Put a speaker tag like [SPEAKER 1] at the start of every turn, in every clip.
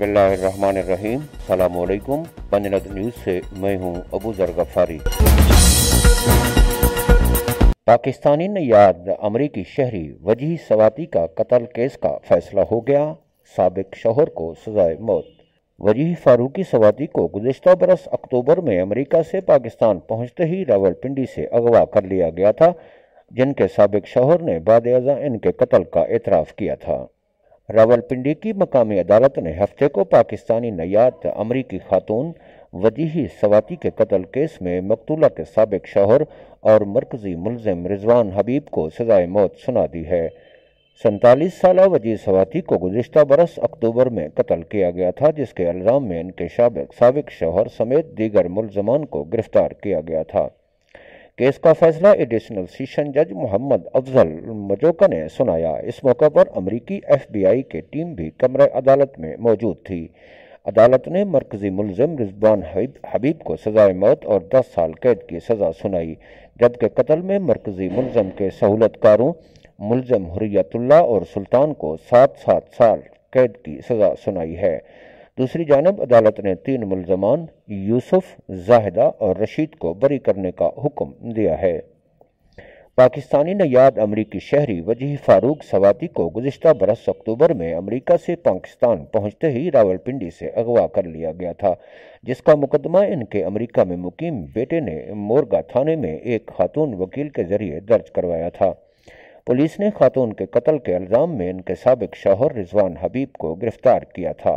[SPEAKER 1] बसमीम सलामकुम न्यूज़ से मैं हूं अबू जर गफारी पाकिस्तानी नयाद अमरीकी शहरी वजी सवाती का कत्ल केस का फैसला हो गया सबक शोहर को सजाए मौत वजी फारूकी सवाती को गुजशत बरस अक्टूबर में अमरीका से पाकिस्तान पहुँचते ही रावलपिंडी से अगवा कर लिया गया था जिनके सबक शोहर ने बाद अजा इनके कत्ल का एतराफ़ किया था रावलपिंडी की मकामी अदालत ने हफ्ते को पाकिस्तानी नयात अमरीकी खातून वजीही सवाती के कत्ल केस में मकतूला के सबक शोहर और मरकजी मुलजम रिजवान हबीब को सजाए मौत सुना दी है सैंतालीस साल वजी सवाती को गुजशत बरस अक्टूबर में कत्ल किया गया था जिसके अल्जाम में इनके सबक शोहर समेत दीगर मुलजमान को गिरफ्तार किया गया था केस का फैसला एडिशनल सीशन जज मोहम्मद अफजल मजोका ने सुनाया इस मौके पर अमरीकी एफबीआई की टीम भी कमरे अदालत में मौजूद थी अदालत ने मरकजी मुलजम रिजवान हबीब को सजाए मौत और 10 साल कैद की सज़ा सुनाई जबकि कत्ल में मरकजी मुलजम के सहूलतकारों मुलजम हरियतुल्ला और सुल्तान को सात सात साल कैद की सज़ा सुनाई है दूसरी जानब अदालत ने तीन मुलजमान यूसुफ जाहिदा और रशीद को बरी करने का हुक्म दिया है पाकिस्तानी नयाद अमरीकी शहरी वजीह फारूक सवाती को गुजशत बरस अक्टूबर में अमरीका से पाकिस्तान पहुंचते ही रावलपिंडी से अगवा कर लिया गया था जिसका मुकदमा इनके अमरीका में मुकीम बेटे ने मोरगा थाने में एक खातून वकील के जरिए दर्ज करवाया था पुलिस ने खातून के कत्ल के इल्ज़ाम में इनके सबक शौहर रिजवान हबीब को गिरफ्तार किया था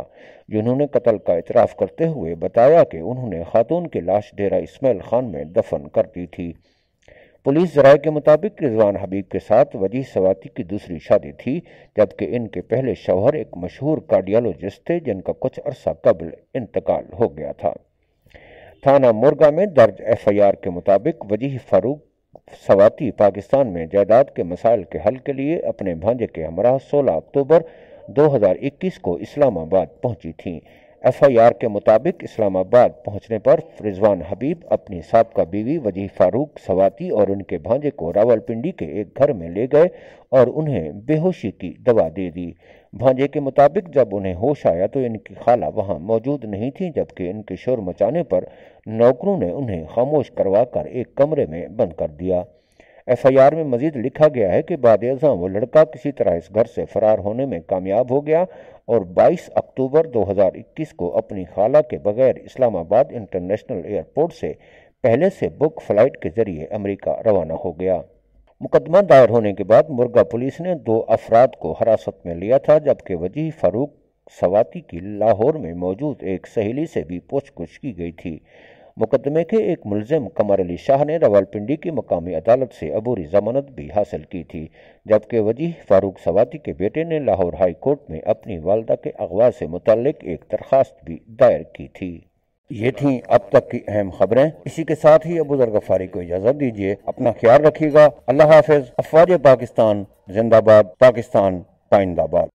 [SPEAKER 1] जिन्होंने कत्ल का इतराफ़ करते हुए बताया कि उन्होंने खातून की लाश डेरा इसमाइल खान में दफन कर दी थी पुलिस जराए के मुताबिक रिजवान हबीब के साथ वजीह सवाती की दूसरी शादी थी जबकि इनके पहले शौहर एक मशहूर कार्डियोलॉजिस्ट थे जिनका कुछ अरसा कबल इंतकाल हो गया था थाना मुर्गा में दर्ज एफ आई आर के मुताबिक वजीह फारूक सवाती पाकिस्तान में जायदाद के मसाइल के हल के लिए अपने भांजे के हमरा सोलह अक्टूबर दो हज़ार इक्कीस को इस्लामाबाद पहुंची थीं आर के मुताबिक इस्लामाबाद पहुंचने पर रिजवान हबीब अपनी सबका बीवी वजी फारूक सवाती और उनके भांजे को रावलपिंडी के एक घर में ले गए और उन्हें बेहोशी की दवा दे दी भांजे के मुताबिक जब उन्हें होश आया तो इनकी खाला वहाँ मौजूद नहीं थी जबकि इनके शोर मचाने पर नौकरों ने उन्हें खामोश करवा कर एक कमरे में बंद कर दिया एफ आई आर में मजीद लिखा गया है कि बाद वो लड़का किसी तरह इस घर से फरार होने में कामयाब हो गया और बाईस अक्टूबर दो हज़ार इक्कीस को अपनी खाला के बगैर इस्लामाबाद इंटरनेशनल एयरपोर्ट से पहले से बुक फ्लाइट के जरिए अमरीका रवाना हो गया मुकदमा दायर होने के बाद मुर्गा पुलिस ने दो अफराद को हिरासत में लिया था जबकि वजीह फारूक सवाती की लाहौर में मौजूद एक सहेली से भी पूछताछ की गई थी मुकदमे के एक मुलजिम कमर अली शाह ने रावलपिंडी की मकामी अदालत से अबूरी जमानत भी हासिल की थी जबकि वजीह फारूक सवाती के बेटे ने लाहौर हाई कोर्ट में अपनी वालदा के अगवा से मुतलक एक दरख्वास्त भी दायर की थी ये थी अब तक की अहम खबरें इसी के साथ ही अब बुजुर्ग गफारी को इजाजत दीजिए अपना ख्याल रखिएगा अल्लाह हाफिज अफवाज पाकिस्तान जिंदाबाद पाकिस्तान पाइंदाबाद